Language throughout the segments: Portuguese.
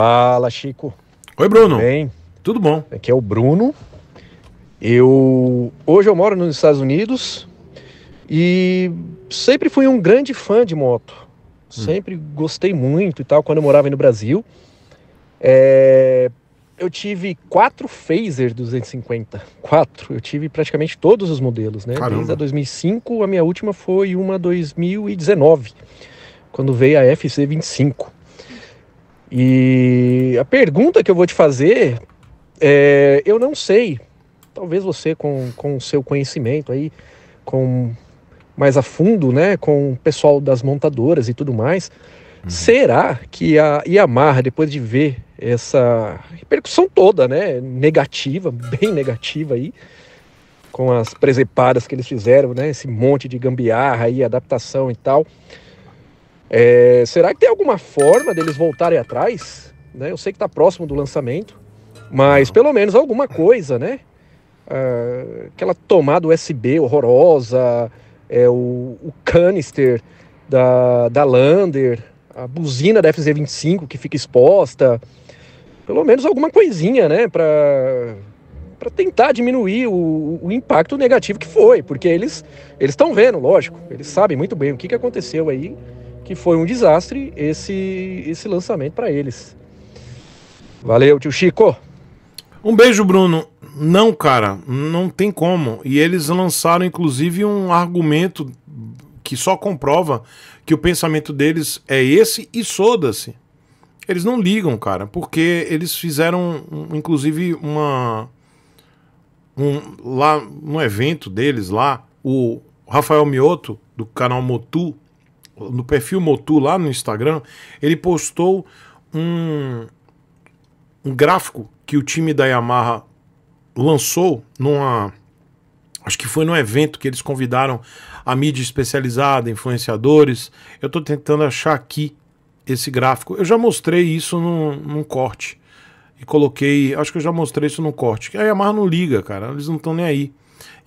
Fala, Chico. Oi, Bruno. Tudo bem? Tudo bom. Aqui é o Bruno. Eu hoje eu moro nos Estados Unidos e sempre fui um grande fã de moto. Hum. Sempre gostei muito e tal quando eu morava aí no Brasil. É... eu tive quatro Phaser 250, quatro. Eu tive praticamente todos os modelos, né? Caramba. Desde a 2005, a minha última foi uma 2019, quando veio a FC 25. E a pergunta que eu vou te fazer é: eu não sei, talvez você, com, com seu conhecimento aí, com mais a fundo, né, com o pessoal das montadoras e tudo mais, uhum. será que a Yamaha, depois de ver essa repercussão toda, né, negativa, bem negativa aí, com as presepadas que eles fizeram, né, esse monte de gambiarra e adaptação e tal, é, será que tem alguma forma deles voltarem atrás? Né? Eu sei que está próximo do lançamento, mas pelo menos alguma coisa, né? Ah, aquela tomada USB horrorosa, é, o, o canister da, da Lander, a buzina da FZ25 que fica exposta, pelo menos alguma coisinha, né, para tentar diminuir o, o, impacto negativo que foi, porque eles eles estão vendo, lógico, eles sabem muito bem o que, que aconteceu aí que foi um desastre esse, esse lançamento para eles. Valeu, tio Chico. Um beijo, Bruno. Não, cara, não tem como. E eles lançaram, inclusive, um argumento que só comprova que o pensamento deles é esse e soda-se. Eles não ligam, cara, porque eles fizeram, inclusive, uma. Um, lá no evento deles, lá, o Rafael Mioto, do canal Motu, no perfil Motu lá no Instagram, ele postou um, um gráfico que o time da Yamaha lançou numa acho que foi num evento que eles convidaram a mídia especializada, influenciadores. Eu estou tentando achar aqui esse gráfico. Eu já mostrei isso num, num, corte. E coloquei. Acho que eu já mostrei isso num corte. A Yamaha não liga, cara. Eles não estão nem aí.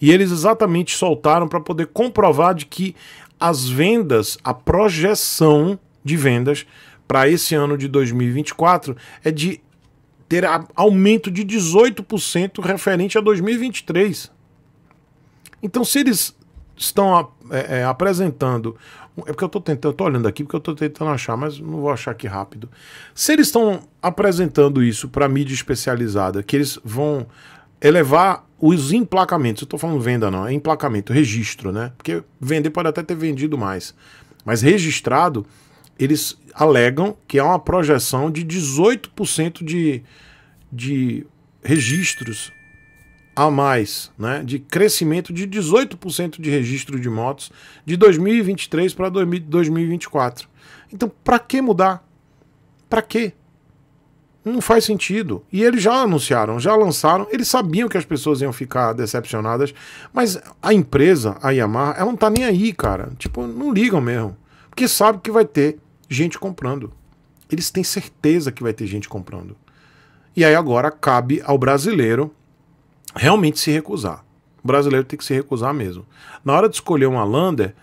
E eles exatamente soltaram para poder comprovar de que as vendas, a projeção de vendas para esse ano de 2024 é de ter aumento de 18% referente a 2023. Então, se eles estão é, é, apresentando. É porque eu estou tentando, estou olhando aqui porque eu estou tentando achar, mas não vou achar aqui rápido. Se eles estão apresentando isso para mídia especializada, que eles vão elevar os emplacamentos. Eu estou falando venda, não, é emplacamento, registro, né? Porque vender pode até ter vendido mais. Mas registrado, eles alegam que há uma projeção de 18% de, de registros a mais, né, de crescimento de 18% de registro de motos de 2023 para 2024. Então, para que mudar? Para quê? Não faz sentido. E eles já anunciaram, já lançaram, eles sabiam que as pessoas iam ficar decepcionadas, mas a empresa, a Yamaha, ela não tá nem aí, cara. Tipo, não ligam mesmo. Porque sabe que vai ter gente comprando. Eles têm certeza que vai ter gente comprando. E aí agora cabe ao brasileiro realmente se recusar. O brasileiro tem que se recusar mesmo. Na hora de escolher uma Lander,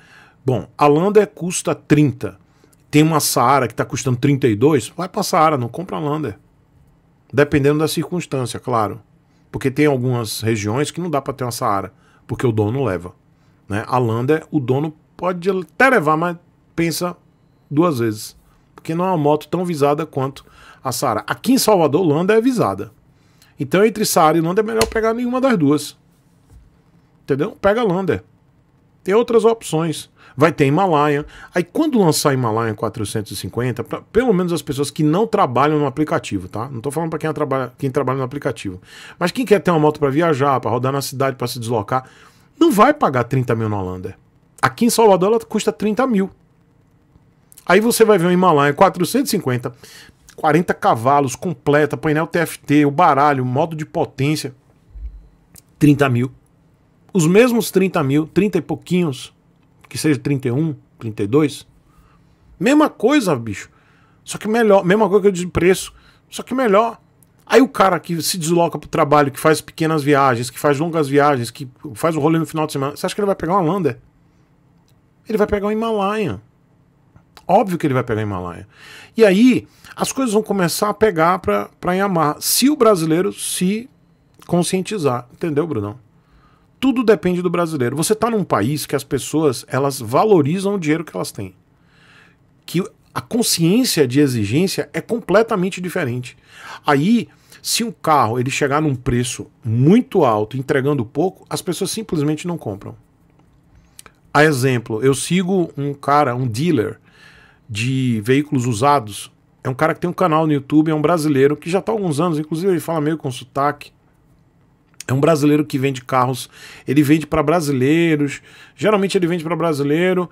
bom, a Lander custa 30. Tem uma Saara que está custando 32, vai para a Saara, não compra a Lander. Dependendo da circunstância, claro. Porque tem algumas regiões que não dá para ter uma Saara, porque o dono leva. Né? A Lander, o dono pode até levar, mas pensa duas vezes. Porque não é uma moto tão visada quanto a Saara. Aqui em Salvador, Lander é visada. Então, entre Saara e Lander, é melhor pegar nenhuma das duas. Entendeu? Pega a Lander. Tem outras opções. Vai ter Himalaia. Aí quando lançar Himalaia 450, pra, pelo menos as pessoas que não trabalham no aplicativo, tá? Não tô falando para quem trabalha, quem trabalha no aplicativo. Mas quem quer ter uma moto para viajar, para rodar na cidade, para se deslocar, não vai pagar 30 mil na Holanda. Aqui em Salvador ela custa 30 mil. Aí você vai ver um Himalaia 450, 40 cavalos, completa, painel TFT, o baralho, modo de potência, 30 mil os mesmos 30 mil, 30 e pouquinhos, que seja 31, 32. Mesma coisa, bicho. Só que melhor, mesma coisa que eu de preço, só que melhor. Aí o cara que se desloca pro trabalho, que faz pequenas viagens, que faz longas viagens, que faz o rolê no final de semana, você acha que ele vai pegar uma Lander? Ele vai pegar um Himalaia. Óbvio que ele vai pegar Himalaia. E aí as coisas vão começar a pegar pra, pra Yamaha, se o brasileiro se conscientizar. Entendeu, Brunão? tudo depende do brasileiro. Você está num país que as pessoas elas valorizam o dinheiro que elas têm. Que a consciência de exigência é completamente diferente. Aí, se um carro ele chegar num preço muito alto, entregando pouco, as pessoas simplesmente não compram. A exemplo, eu sigo um cara, um dealer de veículos usados. É um cara que tem um canal no YouTube, é um brasileiro que já está há alguns anos, inclusive ele fala meio com sotaque. É um brasileiro que vende carros, ele vende para brasileiros, geralmente ele vende para brasileiro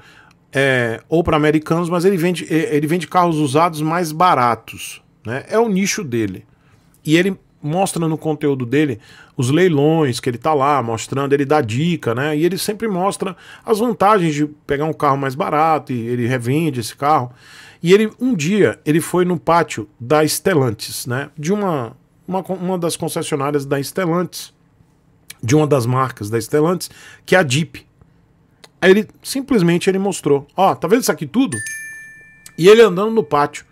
é, ou para americanos, mas ele vende, é, ele vende carros usados mais baratos. Né? É o nicho dele. E ele mostra no conteúdo dele os leilões que ele tá lá mostrando, ele dá dica, né? E ele sempre mostra as vantagens de pegar um carro mais barato e ele revende esse carro. E ele um dia ele foi no pátio da Stellantis, né? De uma uma, uma das concessionárias da Stellantis de uma das marcas da Stellantis, que é a Jeep. Aí ele simplesmente ele mostrou, ó, oh, tá vendo isso aqui tudo? E ele andando no pátio.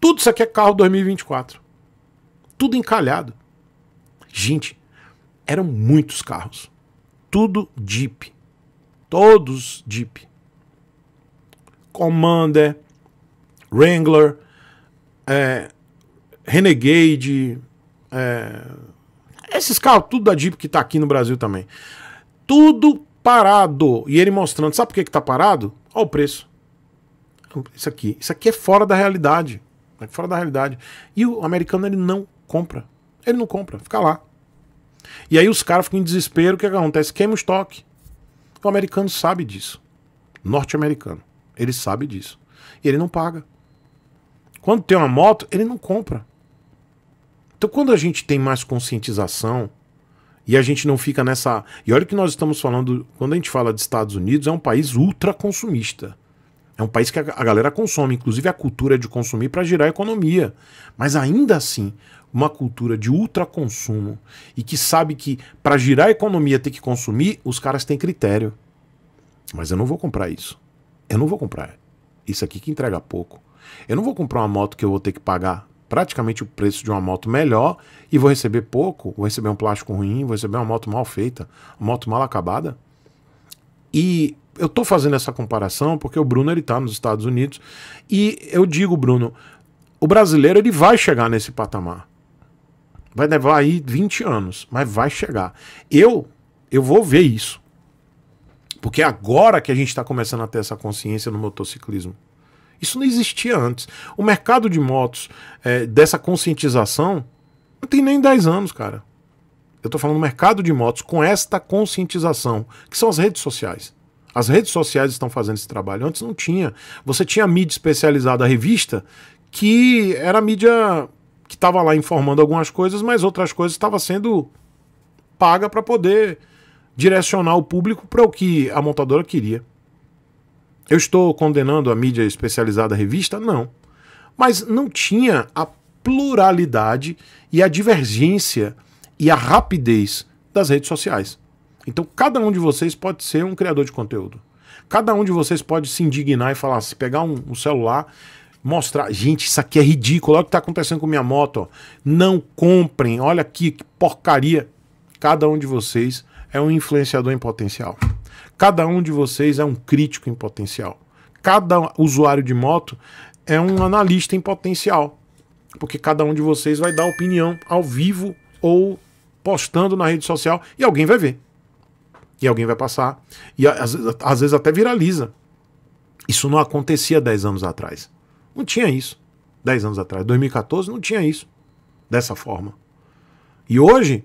Tudo isso aqui é carro 2024. Tudo encalhado. Gente, eram muitos carros. Tudo Jeep. Todos Jeep. Commander, Wrangler, é, Renegade, é, esses carros, tudo da Jeep que tá aqui no Brasil também. Tudo parado. E ele mostrando, sabe por que, que tá parado? Olha o preço. Isso aqui. Isso aqui é fora da realidade. É fora da realidade. E o americano, ele não compra. Ele não compra, fica lá. E aí os caras ficam em desespero, o que, é que acontece? Queima o estoque. O americano sabe disso. Norte-americano. Ele sabe disso. E ele não paga. Quando tem uma moto, ele não compra. Então, quando a gente tem mais conscientização e a gente não fica nessa. E olha que nós estamos falando, quando a gente fala de Estados Unidos, é um país ultra consumista. É um país que a galera consome, inclusive a cultura é de consumir para girar a economia. Mas ainda assim, uma cultura de ultraconsumo e que sabe que para girar a economia tem que consumir, os caras têm critério. Mas eu não vou comprar isso. Eu não vou comprar isso aqui que entrega pouco. Eu não vou comprar uma moto que eu vou ter que pagar praticamente o preço de uma moto melhor e vou receber pouco, vou receber um plástico ruim, vou receber uma moto mal feita, uma moto mal acabada. E eu estou fazendo essa comparação porque o Bruno ele está nos Estados Unidos e eu digo, Bruno, o brasileiro ele vai chegar nesse patamar. Vai levar aí 20 anos, mas vai chegar. Eu eu vou ver isso. Porque agora que a gente está começando a ter essa consciência no motociclismo. Isso não existia antes. O mercado de motos é, dessa conscientização não tem nem 10 anos, cara. Eu estou falando do mercado de motos com esta conscientização, que são as redes sociais. As redes sociais estão fazendo esse trabalho. Antes não tinha. Você tinha a mídia especializada, a revista, que era a mídia que estava lá informando algumas coisas, mas outras coisas estava sendo paga para poder direcionar o público para o que a montadora queria. Eu estou condenando a mídia especializada a revista? Não. Mas não tinha a pluralidade e a divergência e a rapidez das redes sociais. Então, cada um de vocês pode ser um criador de conteúdo. Cada um de vocês pode se indignar e falar, se pegar um, um celular, mostrar, gente, isso aqui é ridículo, olha o que está acontecendo com minha moto, não comprem, olha aqui, que porcaria. Cada um de vocês é um influenciador em potencial. Cada um de vocês é um crítico em potencial. Cada usuário de moto é um analista em potencial. Porque cada um de vocês vai dar opinião ao vivo ou postando na rede social e alguém vai ver. E alguém vai passar. E às, às vezes até viraliza. Isso não acontecia 10 anos atrás. Não tinha isso. 10 anos atrás, 2014, não tinha isso. Dessa forma. E hoje,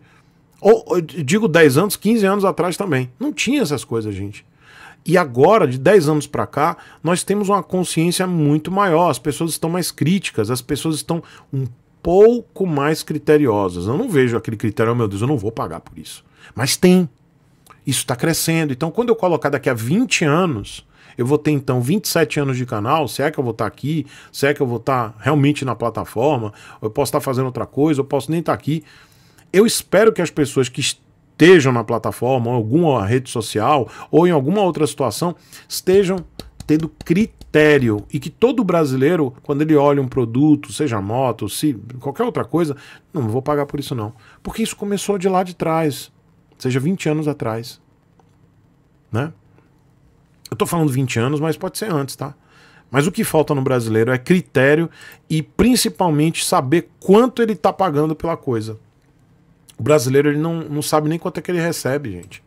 ou, digo 10 anos, 15 anos atrás também. Não tinha essas coisas, gente. E agora, de 10 anos para cá, nós temos uma consciência muito maior, as pessoas estão mais críticas, as pessoas estão um pouco mais criteriosas. Eu não vejo aquele critério, oh, meu Deus, eu não vou pagar por isso. Mas tem. Isso está crescendo. Então, quando eu colocar daqui a 20 anos, eu vou ter então 27 anos de canal, se é que eu vou estar tá aqui, se é que eu vou estar tá realmente na plataforma, eu posso estar tá fazendo outra coisa, eu posso nem estar aqui. Eu espero que as pessoas que estejam na plataforma, ou em alguma rede social, ou em alguma outra situação, estejam tendo critério e que todo brasileiro, quando ele olha um produto, seja moto, se qualquer outra coisa, não vou pagar por isso não. Porque isso começou de lá de trás, seja 20 anos atrás, né? Eu tô falando 20 anos, mas pode ser antes, tá? Mas o que falta no brasileiro é critério e principalmente saber quanto ele tá pagando pela coisa. O brasileiro ele não, não sabe nem quanto é que ele recebe, gente.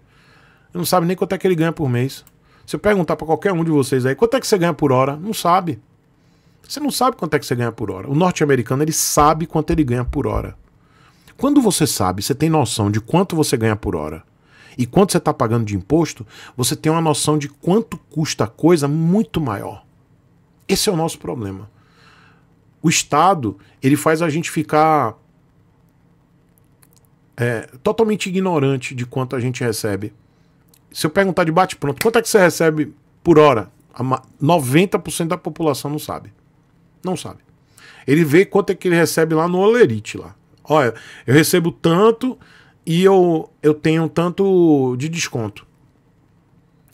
Ele não sabe nem quanto é que ele ganha por mês. Se eu perguntar para qualquer um de vocês aí, quanto é que você ganha por hora? Não sabe. Você não sabe quanto é que você ganha por hora. O norte-americano ele sabe quanto ele ganha por hora. Quando você sabe, você tem noção de quanto você ganha por hora e quanto você está pagando de imposto, você tem uma noção de quanto custa a coisa muito maior. Esse é o nosso problema. O Estado ele faz a gente ficar é, totalmente ignorante de quanto a gente recebe. Se eu perguntar de bate-pronto, quanto é que você recebe por hora? 90% da população não sabe. Não sabe. Ele vê quanto é que ele recebe lá no Olerite lá. Olha, eu recebo tanto e eu, eu tenho tanto de desconto.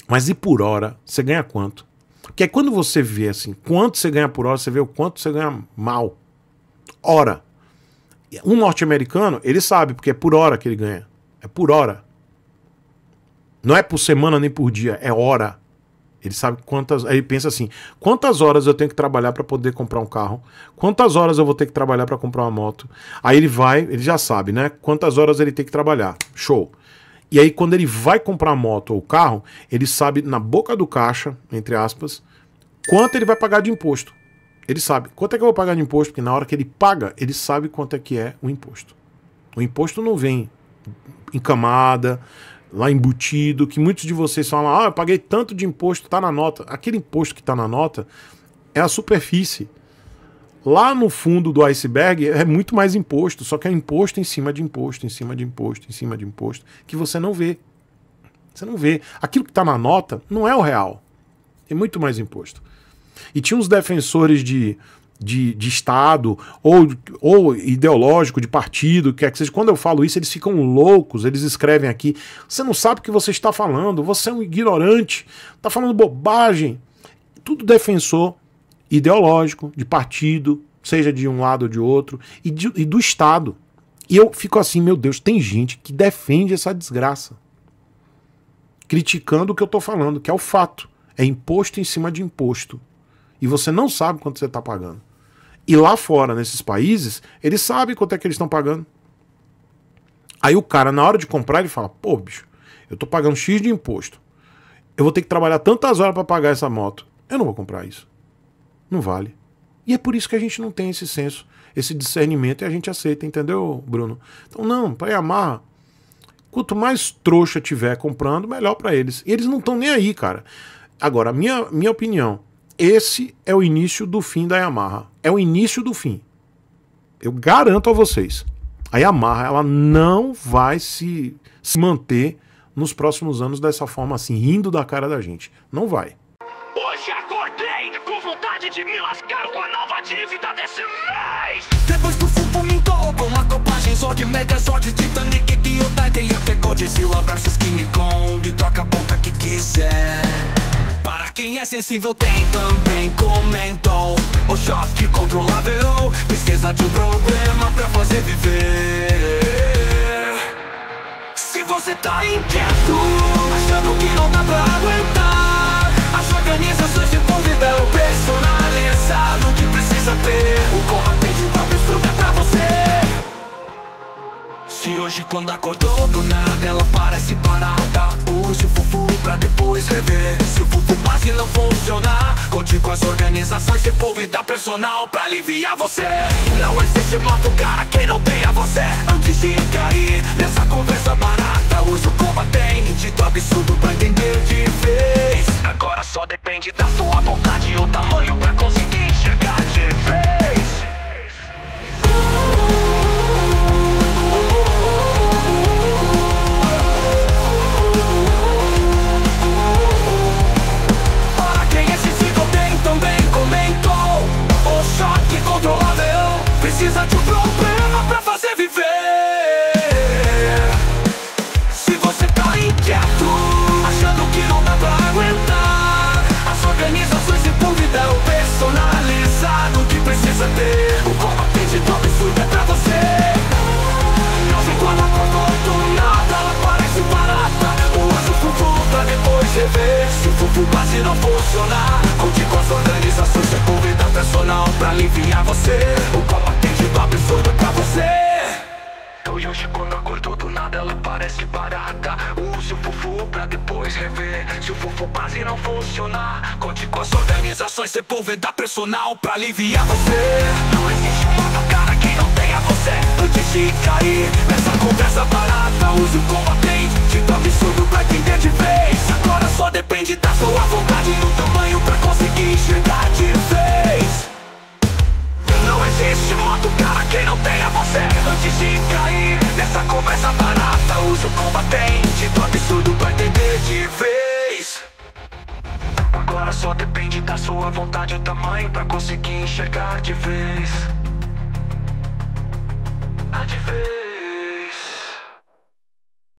Mas e por hora? Você ganha quanto? Porque aí quando você vê assim, quanto você ganha por hora, você vê o quanto você ganha mal. Hora. Um norte-americano, ele sabe, porque é por hora que ele ganha. É por hora. Não é por semana nem por dia, é hora. Ele sabe quantas. Aí ele pensa assim: quantas horas eu tenho que trabalhar para poder comprar um carro? Quantas horas eu vou ter que trabalhar para comprar uma moto? Aí ele vai, ele já sabe, né? Quantas horas ele tem que trabalhar. Show. E aí, quando ele vai comprar a moto ou o carro, ele sabe na boca do caixa, entre aspas, quanto ele vai pagar de imposto. Ele sabe quanto é que eu vou pagar de imposto, porque na hora que ele paga, ele sabe quanto é que é o imposto. O imposto não vem em camada, lá embutido, que muitos de vocês falam, ah, eu paguei tanto de imposto, tá na nota. Aquele imposto que tá na nota é a superfície. Lá no fundo do iceberg é muito mais imposto, só que é imposto em cima de imposto, em cima de imposto, em cima de imposto, que você não vê. Você não vê. Aquilo que está na nota não é o real. É muito mais imposto. E tinha uns defensores de, de, de Estado ou, ou ideológico, de partido, é que seja. Quando eu falo isso, eles ficam loucos, eles escrevem aqui. Você não sabe o que você está falando, você é um ignorante, está falando bobagem. Tudo defensor ideológico, de partido, seja de um lado ou de outro, e, de, e do Estado. E eu fico assim, meu Deus, tem gente que defende essa desgraça. Criticando o que eu estou falando, que é o fato. É imposto em cima de imposto e você não sabe quanto você está pagando. E lá fora, nesses países, eles sabem quanto é que eles estão pagando. Aí o cara, na hora de comprar, ele fala: pô, bicho, eu estou pagando X de imposto. Eu vou ter que trabalhar tantas horas para pagar essa moto. Eu não vou comprar isso. Não vale. E é por isso que a gente não tem esse senso, esse discernimento e a gente aceita, entendeu, Bruno? Então, não, para Yamaha, quanto mais trouxa tiver comprando, melhor para eles. E eles não estão nem aí, cara. Agora, minha, minha opinião, esse é o início do fim da Yamaha. É o início do fim. Eu garanto a vocês. A Yamaha ela não vai se, se manter nos próximos anos dessa forma assim, rindo da cara da gente. Não vai. Hoje acordei com vontade de me lascar com a nova dívida desse mês. Depois do fumo me com uma copagem só de mega, Zord, de Titanic, que Kyodai, tem até God, se labrar, é sensível tem também comentou O choque controlável Precisa de um problema pra fazer viver Se você tá inquieto Achando que não dá pra aguentar As organizações de convidam é personalizado que precisa ter O de um estrutura pra você Se hoje quando acordou do nada Ela parece parada Hoje o fufu pra depois rever Se o Fufumase não funcionar Conte com as organizações, de povo e da personal pra aliviar você Não existe mato cara que não tenha você Antes de cair nessa conversa barata Use o combatente dito absurdo pra entender de vez Agora só depende da sua vontade e o tamanho pra se não funcionar Conte com as organizações de convida personal pra aliviar você O copo tem de papo surdo pra você então hoje quando acordou do nada ela parece barata Use o fufu pra depois rever Se o fufu base não funcionar Conte com as organizações Sepulveda personal pra aliviar você Não existe uma cara que não tenha você Antes de cair nessa conversa barata Use o combate Depende da sua vontade e o tamanho pra conseguir enxergar de vez Não existe moto, cara, que não tenha você Antes de cair nessa conversa barata Uso combatente do absurdo pra entender de vez Agora só depende da sua vontade e o tamanho pra conseguir enxergar de vez ah, De vez